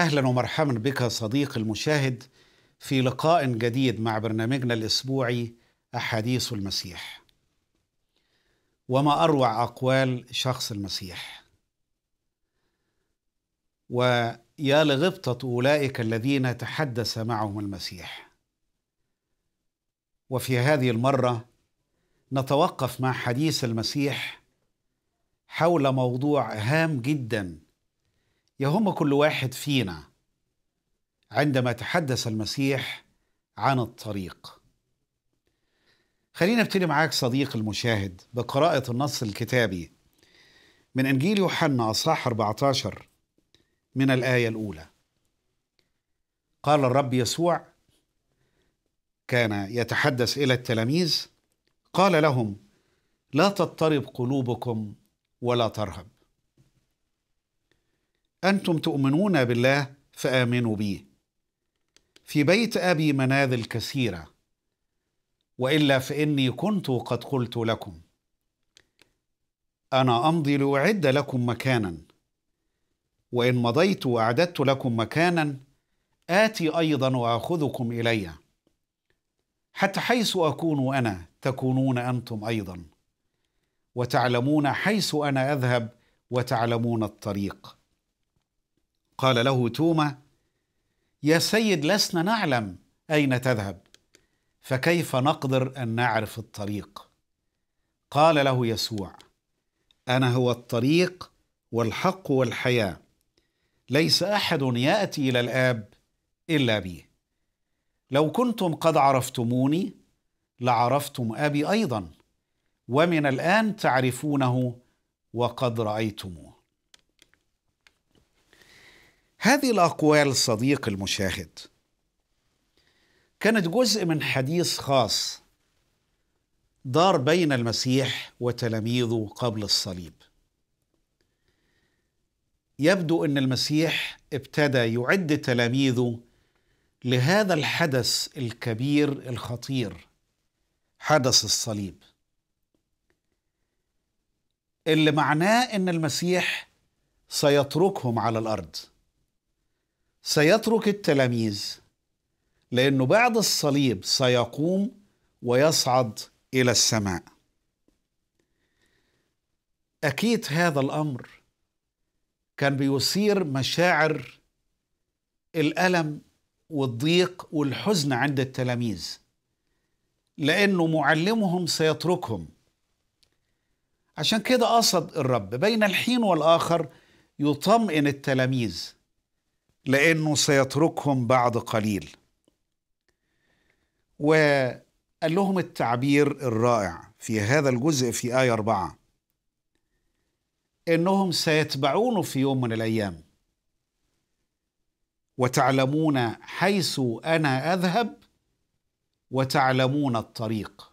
اهلا ومرحبا بك صديقي المشاهد في لقاء جديد مع برنامجنا الاسبوعي احاديث المسيح. وما اروع اقوال شخص المسيح. ويا لغبطه اولئك الذين تحدث معهم المسيح. وفي هذه المره نتوقف مع حديث المسيح حول موضوع هام جدا يهم كل واحد فينا عندما تحدث المسيح عن الطريق خلينا ابتدي معاك صديق المشاهد بقراءة النص الكتابي من إنجيل يوحنا أصحاح 14 من الآية الأولى قال الرب يسوع كان يتحدث إلى التلاميذ قال لهم لا تضطرب قلوبكم ولا ترهب أنتم تؤمنون بالله فآمنوا به في بيت أبي مناذل كثيرة وإلا فإني كنت قد قلت لكم أنا أمضي لأعد لكم مكانا وإن مضيت وأعددت لكم مكانا آتي أيضا وآخذكم إلي حتى حيث أكون أنا تكونون أنتم أيضا وتعلمون حيث أنا أذهب وتعلمون الطريق قال له توما يا سيد لسنا نعلم اين تذهب فكيف نقدر ان نعرف الطريق قال له يسوع انا هو الطريق والحق والحياه ليس احد ياتي الى الاب الا بي لو كنتم قد عرفتموني لعرفتم ابي ايضا ومن الان تعرفونه وقد رايتموه هذه الأقوال صديق المشاهد كانت جزء من حديث خاص دار بين المسيح وتلاميذه قبل الصليب يبدو أن المسيح ابتدى يعد تلاميذه لهذا الحدث الكبير الخطير حدث الصليب اللي معناه ان المسيح سيتركهم على الارض سيترك التلاميذ لأنه بعد الصليب سيقوم ويصعد إلى السماء أكيد هذا الأمر كان بيثير مشاعر الألم والضيق والحزن عند التلاميذ لأنه معلمهم سيتركهم عشان كده قصد الرب بين الحين والآخر يطمئن التلاميذ لأنه سيتركهم بعد قليل وقال لهم التعبير الرائع في هذا الجزء في آية أربعة إنهم سيتبعونه في يوم من الأيام وتعلمون حيث أنا أذهب وتعلمون الطريق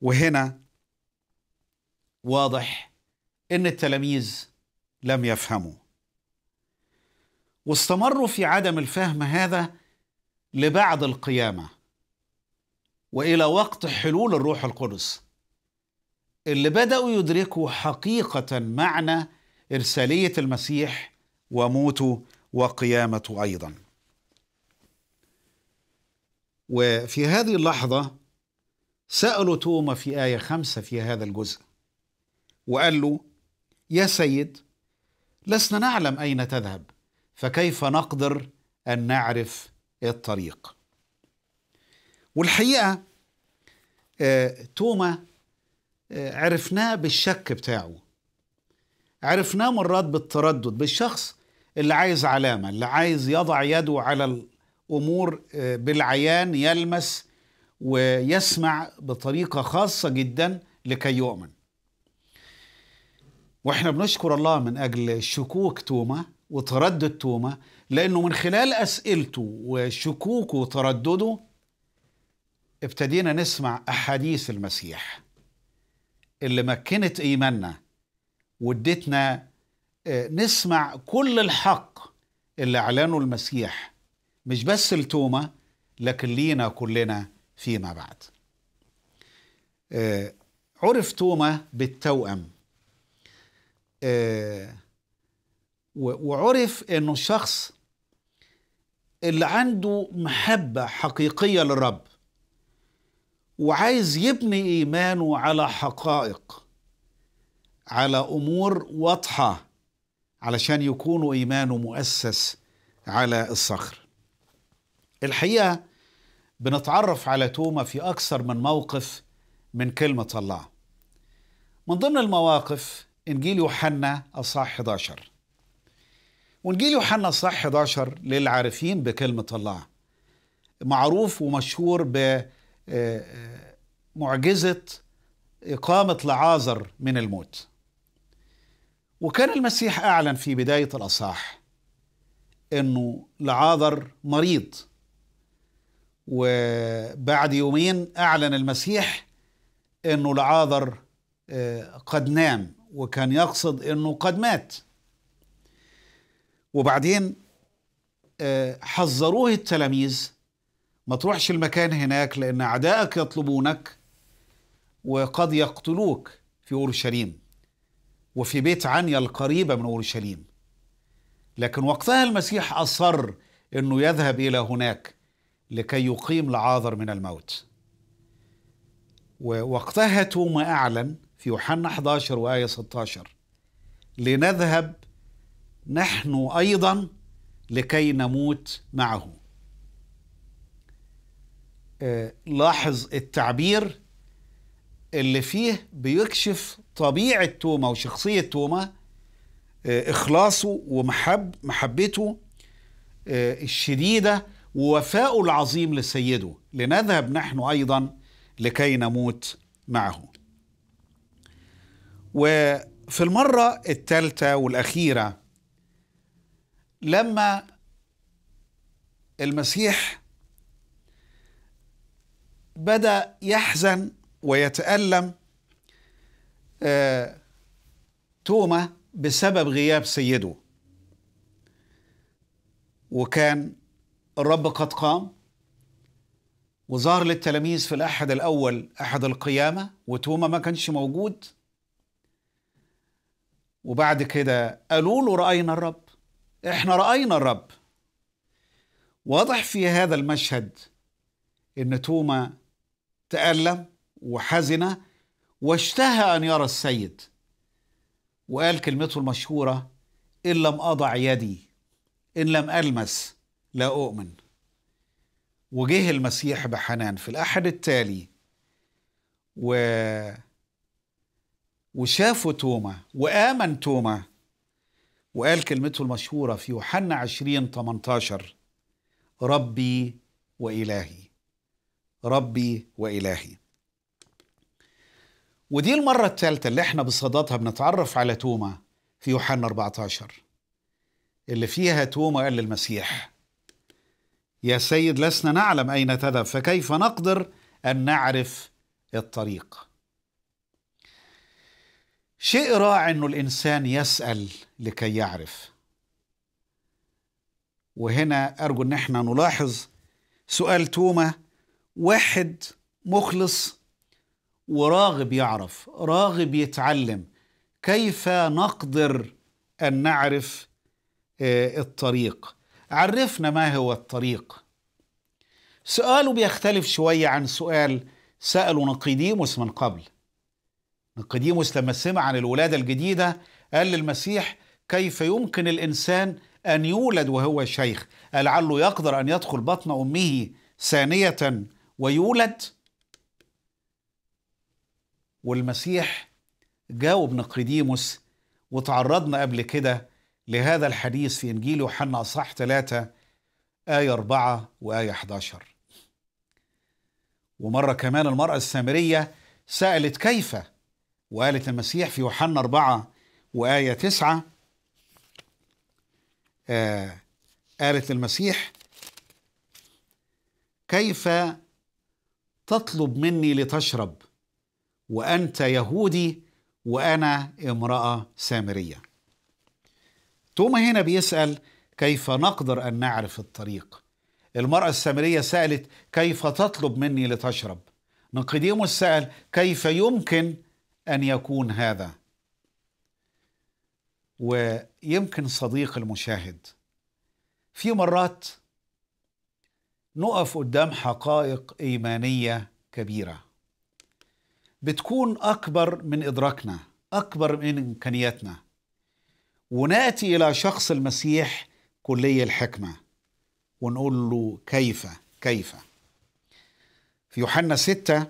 وهنا واضح ان التلاميذ لم يفهموا واستمروا في عدم الفهم هذا لبعد القيامه والى وقت حلول الروح القدس اللي بداوا يدركوا حقيقه معنى ارساليه المسيح وموته وقيامته ايضا وفي هذه اللحظه سالوا توما في ايه خمسه في هذا الجزء وقال له يا سيد لسنا نعلم اين تذهب فكيف نقدر ان نعرف الطريق والحقيقه آه، توما آه، عرفناه بالشك بتاعه عرفناه مرات بالتردد بالشخص اللي عايز علامه اللي عايز يضع يده على الامور آه، بالعيان يلمس ويسمع بطريقه خاصه جدا لكي يؤمن واحنا بنشكر الله من اجل شكوك توما وتردد توما لأنه من خلال أسئلته وشكوكه وتردده ابتدينا نسمع أحاديث المسيح اللي مكنت إيماننا واديتنا آه، نسمع كل الحق اللي أعلنه المسيح مش بس لتوما لكن لينا كلنا فيما بعد آه، عرف توما بالتوأم آه، وعرف انه الشخص اللي عنده محبة حقيقية للرب وعايز يبني إيمانه على حقائق على أمور واضحة علشان يكون إيمانه مؤسس على الصخر الحقيقة بنتعرف على توما في أكثر من موقف من كلمة الله من ضمن المواقف إنجيل يوحنا أصحاح 11 ونجيل يوحنا صح 11 للعارفين بكلمة الله معروف ومشهور بمعجزة آه، آه، إقامة لعازر من الموت وكان المسيح أعلن في بداية الأصحاح أنه لعازر مريض وبعد يومين أعلن المسيح أنه لعازر آه، قد نام وكان يقصد أنه قد مات وبعدين آه، حذروه التلاميذ ما تروحش المكان هناك لأن أعدائك يطلبونك وقد يقتلوك في أورشليم وفي بيت عنيا القريبة من أورشليم لكن وقتها المسيح أصر أنه يذهب إلى هناك لكي يقيم العاذر من الموت ووقتها توما أعلن في يوحنا 11 وآية 16 لنذهب نحن ايضا لكي نموت معه آه، لاحظ التعبير اللي فيه بيكشف طبيعه توما وشخصيه توما آه، اخلاصه ومحب محبته آه، الشديده ووفائه العظيم لسيده لنذهب نحن ايضا لكي نموت معه وفي المره الثالثه والاخيره لما المسيح بدا يحزن ويتالم آه، توما بسبب غياب سيده وكان الرب قد قام وظهر للتلاميذ في الأحد الأول أحد القيامة وتوما ما كانش موجود وبعد كده قالوا له رأينا الرب احنا راينا الرب واضح في هذا المشهد ان توما تالم وحزن واشتهى ان يرى السيد وقال كلمته المشهوره ان لم اضع يدي ان لم المس لا اؤمن وجه المسيح بحنان في الأحد التالي و وشافوا توما وآمن توما وقال كلمته المشهورة في يوحنا 20 18 ربي وإلهي ربي وإلهي ودي المرة الثالثة اللي احنا بصددها بنتعرف على توما في يوحنا 14 اللي فيها توما قال للمسيح يا سيد لسنا نعلم أين تذهب فكيف نقدر أن نعرف الطريق شيء رائع انه الانسان يسال لكي يعرف وهنا ارجو ان احنا نلاحظ سؤال توما واحد مخلص وراغب يعرف راغب يتعلم كيف نقدر ان نعرف آه، الطريق عرفنا ما هو الطريق سؤاله بيختلف شويه عن سؤال ساله نقيديموس من قبل نقديموس لما سمع عن الولادة الجديدة قال للمسيح كيف يمكن الإنسان أن يولد وهو شيخ لعله يقدر أن يدخل بطن أمه ثانية ويولد والمسيح جاوب نقديموس وتعرضنا قبل كده لهذا الحديث في إنجيل يوحنا أصحاح ثلاثة آية 4 وآية 11 ومرة كمان المرأة السامرية سألت كيف وقالت المسيح في يوحنا أربعة وآية تسعة آه قالت المسيح كيف تطلب مني لتشرب وأنت يهودي وأنا امرأة سامرية توما هنا بيسأل كيف نقدر أن نعرف الطريق المرأة السامرية سألت كيف تطلب مني لتشرب نقديموس سأل كيف يمكن ان يكون هذا ويمكن صديق المشاهد في مرات نقف قدام حقائق ايمانيه كبيره بتكون اكبر من ادراكنا اكبر من امكانياتنا وناتي الى شخص المسيح كلي الحكمه ونقول له كيف كيف في يوحنا 6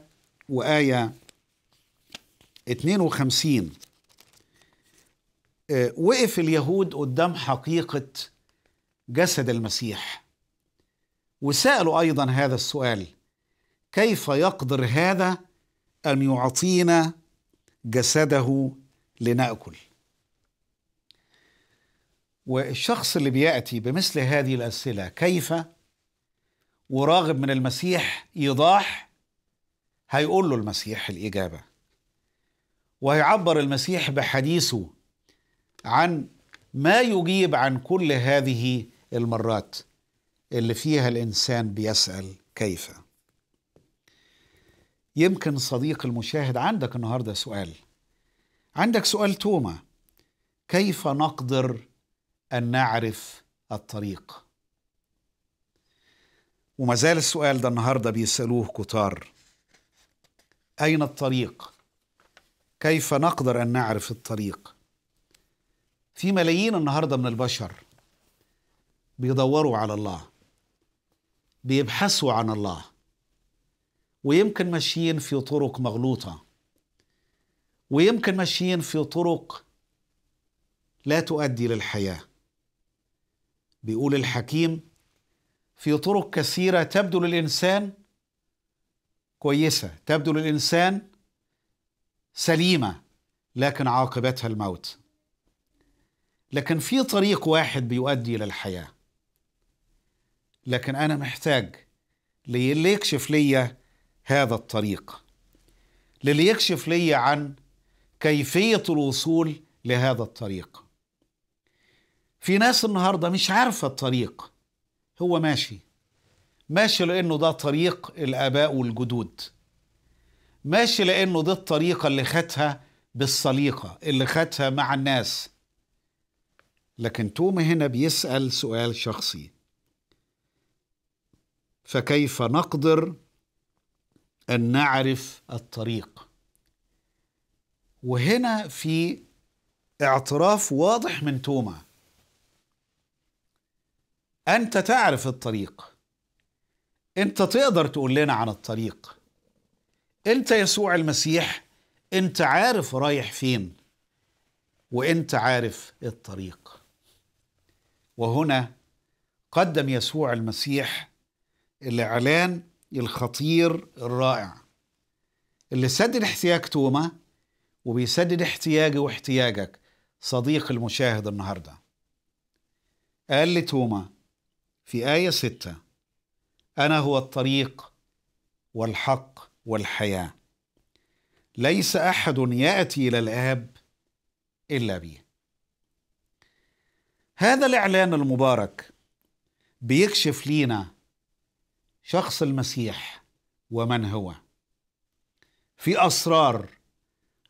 وايه 52 آه، وقف اليهود قدام حقيقة جسد المسيح وسألوا أيضا هذا السؤال كيف يقدر هذا أن يعطينا جسده لنأكل والشخص اللي بيأتي بمثل هذه الأسئلة كيف وراغب من المسيح إيضاح هيقول له المسيح الإجابة ويعبر المسيح بحديثه عن ما يجيب عن كل هذه المرات اللي فيها الانسان بيسال كيف يمكن صديق المشاهد عندك النهارده سؤال عندك سؤال توما كيف نقدر ان نعرف الطريق وما زال السؤال ده النهارده بيسالوه كتار اين الطريق كيف نقدر ان نعرف الطريق في ملايين النهارده من البشر بيدوروا على الله بيبحثوا عن الله ويمكن ماشيين في طرق مغلوطه ويمكن ماشيين في طرق لا تؤدي للحياه بيقول الحكيم في طرق كثيره تبدو للانسان كويسه تبدو للانسان سليمه لكن عاقبتها الموت لكن في طريق واحد بيؤدي الى الحياه لكن انا محتاج للي يكشف لي هذا الطريق للي يكشف لي عن كيفيه الوصول لهذا الطريق في ناس النهارده مش عارفه الطريق هو ماشي ماشي لانه ده طريق الاباء والجدود ماشي لانه دي الطريقه اللي خدها بالسليقه اللي خدها مع الناس لكن توم هنا بيسال سؤال شخصي فكيف نقدر ان نعرف الطريق وهنا في اعتراف واضح من توما انت تعرف الطريق انت تقدر تقول لنا عن الطريق انت يسوع المسيح انت عارف رايح فين وانت عارف الطريق وهنا قدم يسوع المسيح الاعلان الخطير الرائع اللي سدد احتياج توما وبيسدد احتياجي واحتياجك صديق المشاهد النهارده قال لتوما في آية ستة أنا هو الطريق والحق والحياه ليس احد ياتي الى الاب الا به هذا الاعلان المبارك بيكشف لينا شخص المسيح ومن هو في اسرار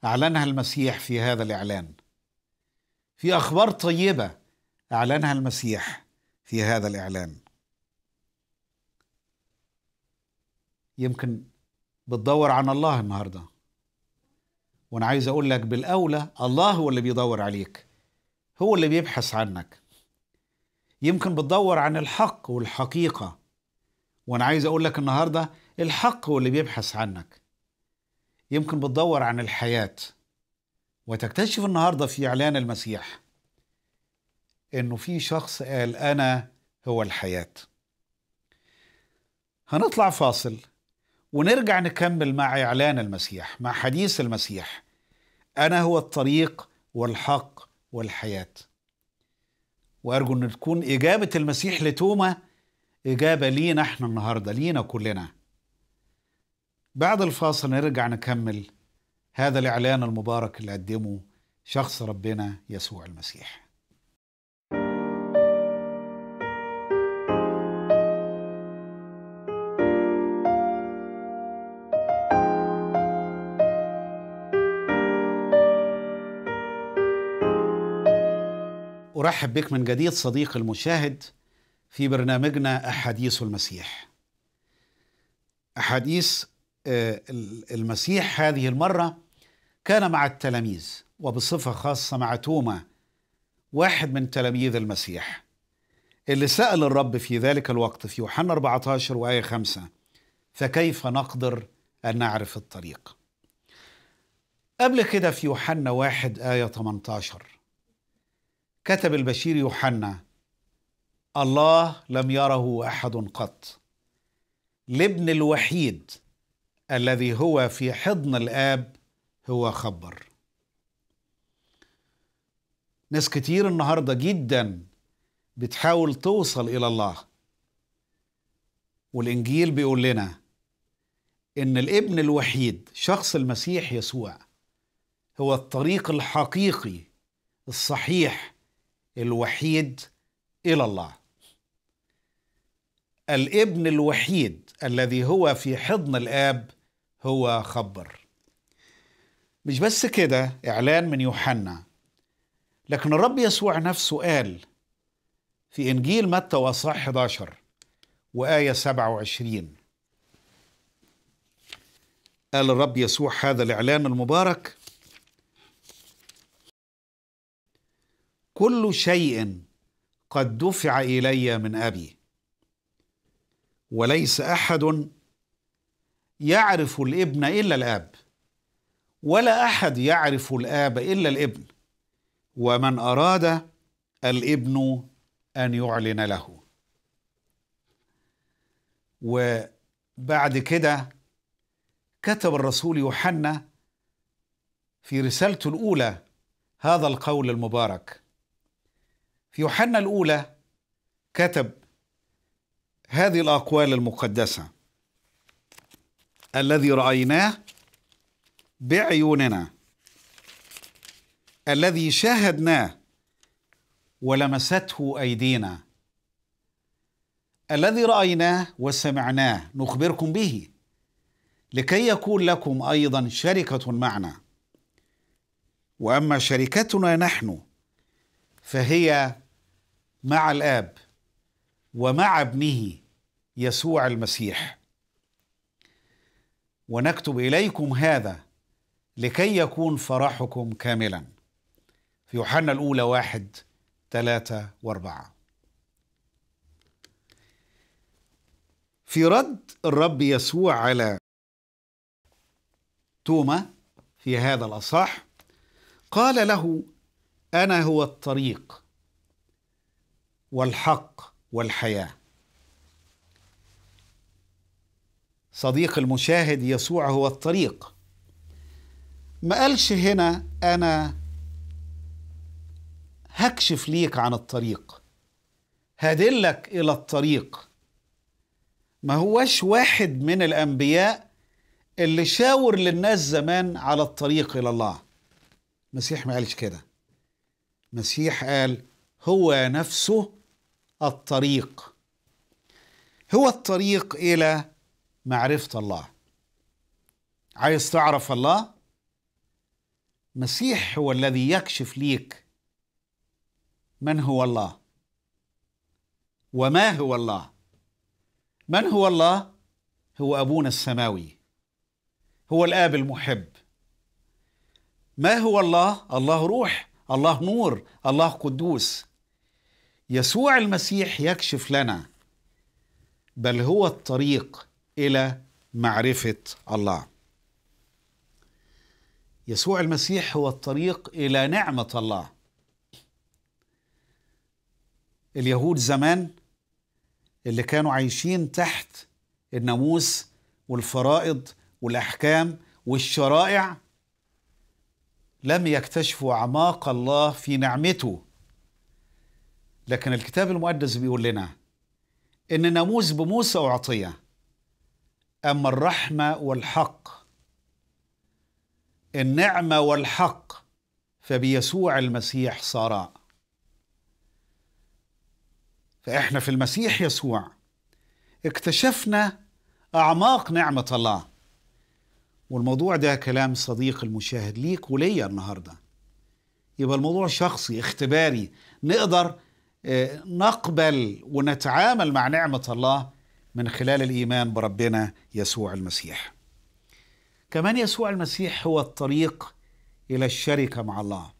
اعلنها المسيح في هذا الاعلان في اخبار طيبه اعلنها المسيح في هذا الاعلان يمكن بتدور عن الله النهارده وانا عايز اقول لك بالاولى الله هو اللي بيدور عليك هو اللي بيبحث عنك يمكن بتدور عن الحق والحقيقه وانا عايز اقول لك النهارده الحق هو اللي بيبحث عنك يمكن بتدور عن الحياه وتكتشف النهارده في اعلان المسيح انه في شخص قال انا هو الحياه هنطلع فاصل ونرجع نكمل مع إعلان المسيح مع حديث المسيح أنا هو الطريق والحق والحياة وأرجو أن تكون إجابة المسيح لتوما إجابة لينا إحنا النهاردة لينا كلنا بعد الفاصل نرجع نكمل هذا الإعلان المبارك اللي قدمه شخص ربنا يسوع المسيح أرحب بك من جديد صديق المشاهد في برنامجنا أحاديث المسيح أحاديث آه، المسيح هذه المرة كان مع التلاميذ وبصفة خاصة مع توما واحد من تلاميذ المسيح اللي سأل الرب في ذلك الوقت في يوحنا 14 وآية 5 فكيف نقدر أن نعرف الطريق قبل كده في يوحنا 1 آية 18 كتب البشير يوحنا الله لم يره احد قط الابن الوحيد الذي هو في حضن الاب هو خبر ناس كتير النهارده جدا بتحاول توصل الى الله والانجيل بيقول لنا ان الابن الوحيد شخص المسيح يسوع هو الطريق الحقيقي الصحيح الوحيد الى الله الابن الوحيد الذي هو في حضن الاب هو خبر مش بس كده اعلان من يوحنا لكن الرب يسوع نفسه قال في انجيل متى واصح 11 وايه 27 قال الرب يسوع هذا الاعلان المبارك كل شيء قد دفع الي من ابي وليس احد يعرف الابن الا الاب ولا احد يعرف الاب الا الابن ومن اراد الابن ان يعلن له وبعد كده كتب الرسول يوحنا في رسالته الاولى هذا القول المبارك في يوحنا الأولى كتب هذه الأقوال المقدسة الذي رأيناه بعيوننا الذي شاهدناه ولمسته أيدينا الذي رأيناه وسمعناه نخبركم به لكي يكون لكم أيضا شركة معنا وأما شركتنا نحن فهي مع الاب ومع ابنه يسوع المسيح ونكتب اليكم هذا لكي يكون فرحكم كاملا في يوحنا الاولى واحد ثلاثه واربعه في رد الرب يسوع على توما في هذا الاصح قال له انا هو الطريق والحق والحياه صديق المشاهد يسوع هو الطريق ما قالش هنا انا هكشف ليك عن الطريق هدلك الى الطريق ما هوش واحد من الانبياء اللي شاور للناس زمان على الطريق الى الله المسيح ما قالش كده المسيح قال هو نفسه الطريق هو الطريق الى معرفه الله عايز تعرف الله مسيح هو الذي يكشف ليك من هو الله وما هو الله من هو الله هو ابونا السماوي هو الاب المحب ما هو الله الله روح الله نور الله قدوس يسوع المسيح يكشف لنا بل هو الطريق الى معرفه الله يسوع المسيح هو الطريق الى نعمه الله اليهود زمان اللي كانوا عايشين تحت الناموس والفرائض والاحكام والشرائع لم يكتشفوا اعماق الله في نعمته لكن الكتاب المقدس بيقول لنا إن ناموس بموسى وعطيه أما الرحمة والحق النعمة والحق فبيسوع المسيح صارا فإحنا في المسيح يسوع اكتشفنا أعماق نعمة الله والموضوع ده كلام صديق المشاهد ليك وليا النهارده يبقى الموضوع شخصي اختباري نقدر نقبل ونتعامل مع نعمة الله من خلال الإيمان بربنا يسوع المسيح كمان يسوع المسيح هو الطريق إلى الشركة مع الله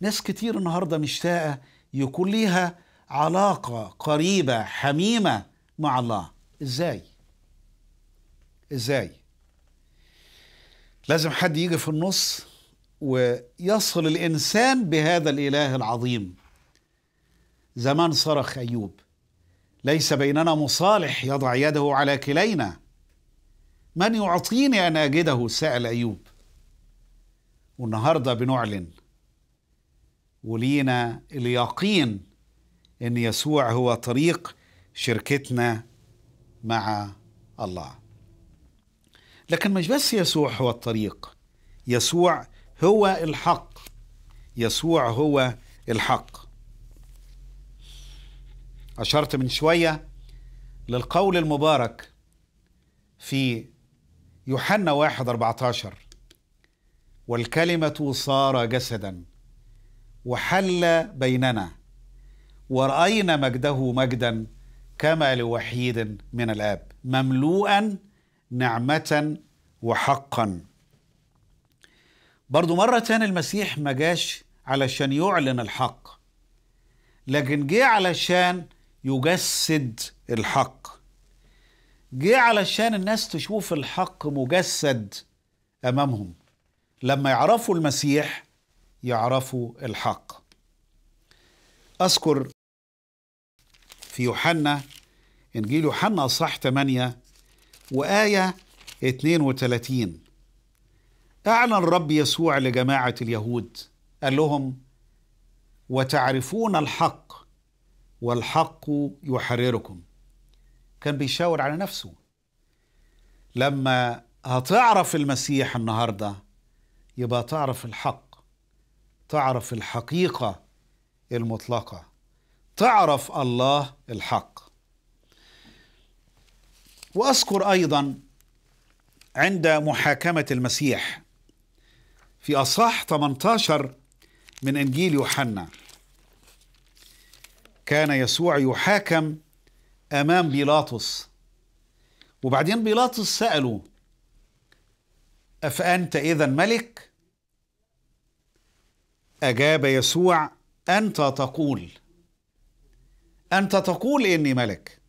ناس كتير النهاردة مشتاقة يكون ليها علاقة قريبة حميمة مع الله إزاي؟ إزاي؟ لازم حد يجي في النص ويصل الإنسان بهذا الإله العظيم زمان صرخ أيوب ليس بيننا مصالح يضع يده على كلينا من يعطيني أن أجده سأل أيوب والنهاردة بنعلن ولينا اليقين أن يسوع هو طريق شركتنا مع الله لكن مش بس يسوع هو الطريق يسوع هو الحق يسوع هو الحق أشرت من شوية للقول المبارك في يوحنا واحد عشر والكلمة صار جسدا وحل بيننا ورأينا مجده مجدا كما لوحيد من الآب مملوءا نعمة وحقا برضو مرة تاني المسيح ما جاش علشان يعلن الحق لكن جه علشان يجسد الحق جه علشان الناس تشوف الحق مجسد امامهم لما يعرفوا المسيح يعرفوا الحق اذكر في يوحنا انجيل يوحنا اصحاح 8 وايه 32 اعلن الرب يسوع لجماعه اليهود قال لهم وتعرفون الحق والحق يحرركم كان بيشاور على نفسه لما هتعرف المسيح النهارده يبقى تعرف الحق تعرف الحقيقه المطلقه تعرف الله الحق واذكر ايضا عند محاكمه المسيح في اصح 18 من انجيل يوحنا كان يسوع يحاكم امام بيلاطس وبعدين بيلاطس ساله افانت اذا ملك اجاب يسوع انت تقول انت تقول اني ملك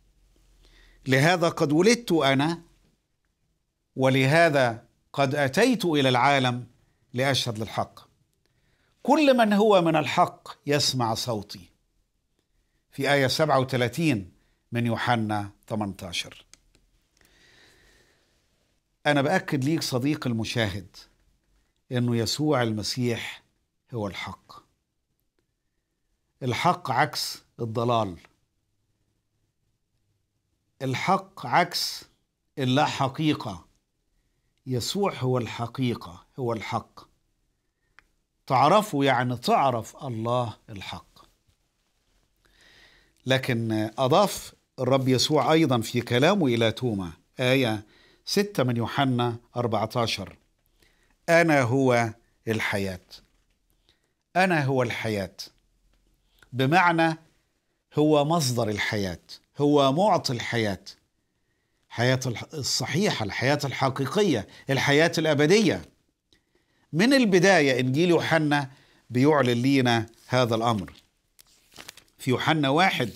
لهذا قد ولدت انا ولهذا قد اتيت الى العالم لاشهد للحق كل من هو من الحق يسمع صوتي في آية 37 من يوحنا 18 أنا بأكد ليك صديق المشاهد إنه يسوع المسيح هو الحق الحق عكس الضلال الحق عكس اللا حقيقة يسوع هو الحقيقة هو الحق تعرفه يعني تعرف الله الحق لكن أضاف الرب يسوع أيضا في كلامه إلى توما آية 6 من يوحنا 14 أنا هو الحياة أنا هو الحياة بمعنى هو مصدر الحياة هو معطي الحياة الحياة الصحيحة الحياة الحقيقية الحياة الأبدية من البداية إنجيل يوحنا بيعلن لينا هذا الأمر في يوحنا واحد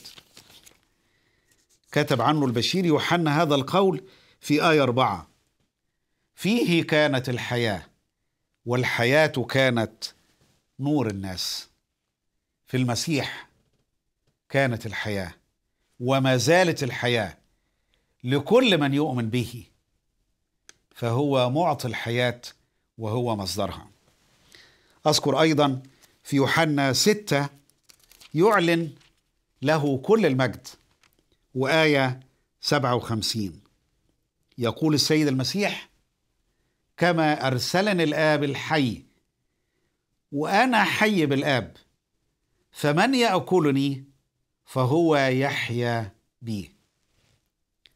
كتب عنه البشير يوحنا هذا القول في آية أربعة فيه كانت الحياة والحياة كانت نور الناس في المسيح كانت الحياة وما زالت الحياة لكل من يؤمن به فهو معطي الحياة وهو مصدرها أذكر أيضا في يوحنا ستة يعلن له كل المجد وآية 57 يقول السيد المسيح كما أرسلني الآب الحي وأنا حي بالآب فمن يأكلني فهو يحيا بي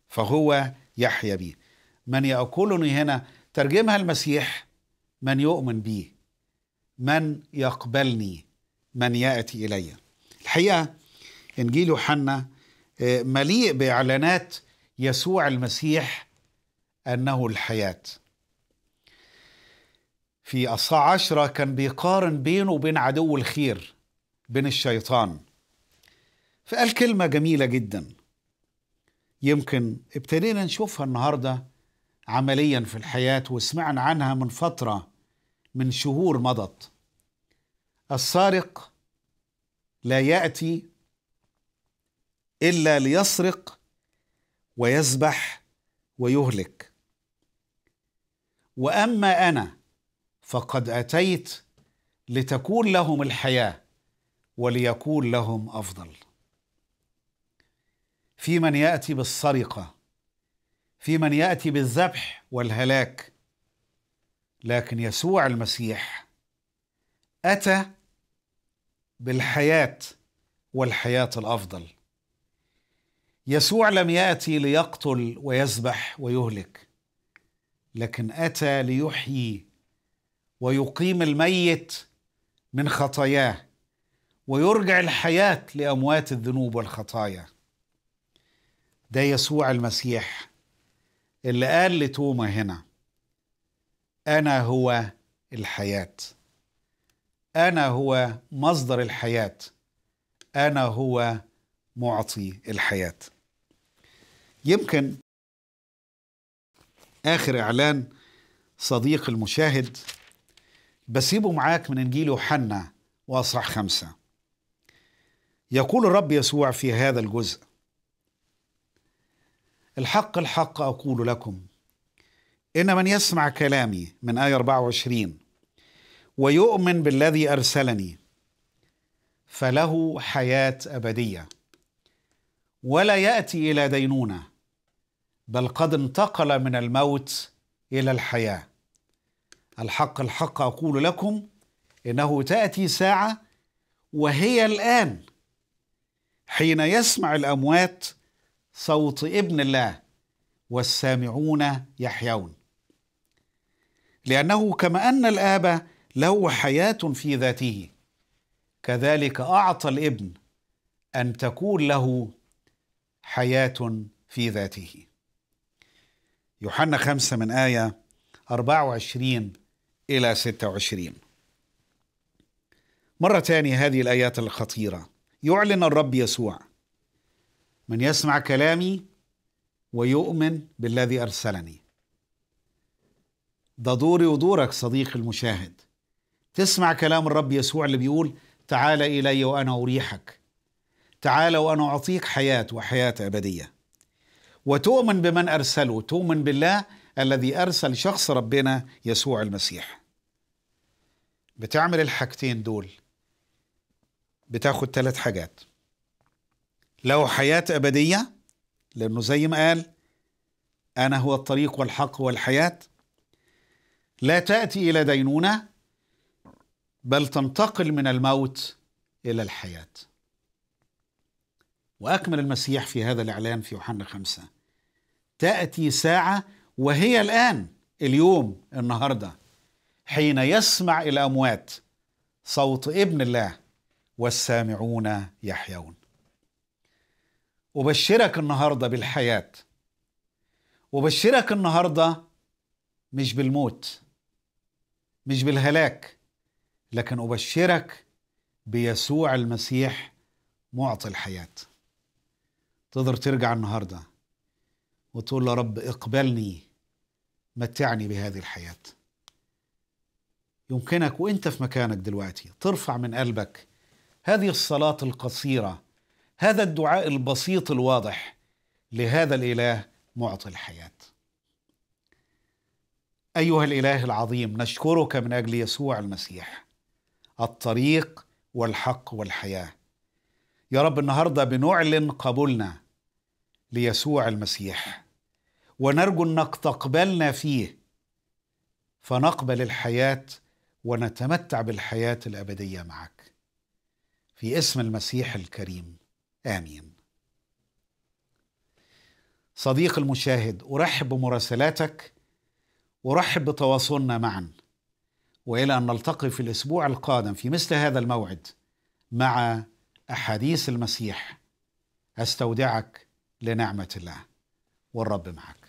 فهو يحيا بي من يأكلني هنا ترجمها المسيح من يؤمن بي من يقبلني من يأتي إليّ الحقيقه انجيل يوحنا آه، مليء باعلانات يسوع المسيح انه الحياه في أصا عشرة كان بيقارن بينه وبين عدو الخير بين الشيطان فقال كلمة جميلة جدا يمكن ابتدينا نشوفها النهاردة عمليا في الحياة وسمعنا عنها من فترة من شهور مضت السارق لا ياتي الا ليسرق ويذبح ويهلك واما انا فقد اتيت لتكون لهم الحياه وليكون لهم افضل في من ياتي بالسرقه في من ياتي بالذبح والهلاك لكن يسوع المسيح اتى بالحياه والحياه الافضل يسوع لم ياتي ليقتل ويذبح ويهلك لكن اتى ليحيي ويقيم الميت من خطاياه ويرجع الحياه لاموات الذنوب والخطايا ده يسوع المسيح اللي قال لتوما هنا انا هو الحياه انا هو مصدر الحياه انا هو معطي الحياه يمكن اخر اعلان صديق المشاهد بسيبه معاك من انجيل يوحنا واصحاح خمسه يقول الرب يسوع في هذا الجزء الحق الحق اقول لكم ان من يسمع كلامي من ايه 24 ويؤمن بالذي ارسلني فله حياه ابديه ولا ياتي الى دينونه بل قد انتقل من الموت الى الحياه الحق الحق اقول لكم انه تاتي ساعه وهي الان حين يسمع الاموات صوت ابن الله والسامعون يحيون لانه كما ان الاب له حياه في ذاته كذلك اعطى الابن ان تكون له حياه في ذاته يوحنا خمسة من آية 24 إلى 26 مرة ثانيه هذه الآيات الخطيرة يعلن الرب يسوع من يسمع كلامي ويؤمن بالذي أرسلني ده دوري ودورك صديقي المشاهد تسمع كلام الرب يسوع اللي بيقول تعال إلي وأنا أريحك تعال وأنا أعطيك حياة وحياة أبدية وتؤمن بمن أرسله تؤمن بالله الذي أرسل شخص ربنا يسوع المسيح بتعمل الحاجتين دول بتاخد ثلاث حاجات لو حياة أبدية لأنه زي ما قال أنا هو الطريق والحق والحياة لا تأتي إلى دينونة بل تنتقل من الموت إلى الحياة وأكمل المسيح في هذا الإعلان في يوحنا خمسة تأتي ساعة وهي الآن اليوم النهارده حين يسمع الأموات صوت ابن الله والسامعون يحيون أبشرك النهارده بالحياة أبشرك النهارده مش بالموت مش بالهلاك لكن أبشرك بيسوع المسيح معطي الحياة تقدر ترجع النهاردة وتقول يا رب اقبلني متعني بهذه الحياة يمكنك وانت في مكانك دلوقتي ترفع من قلبك هذه الصلاة القصيرة هذا الدعاء البسيط الواضح لهذا الإله معطي الحياة أيها الإله العظيم نشكرك من أجل يسوع المسيح الطريق والحق والحياه يا رب النهارده بنعلن قبولنا ليسوع المسيح ونرجو انك تقبلنا فيه فنقبل الحياه ونتمتع بالحياه الابديه معك في اسم المسيح الكريم امين صديق المشاهد ارحب بمراسلاتك ارحب بتواصلنا معا والى ان نلتقي في الاسبوع القادم في مثل هذا الموعد مع احاديث المسيح استودعك لنعمه الله والرب معك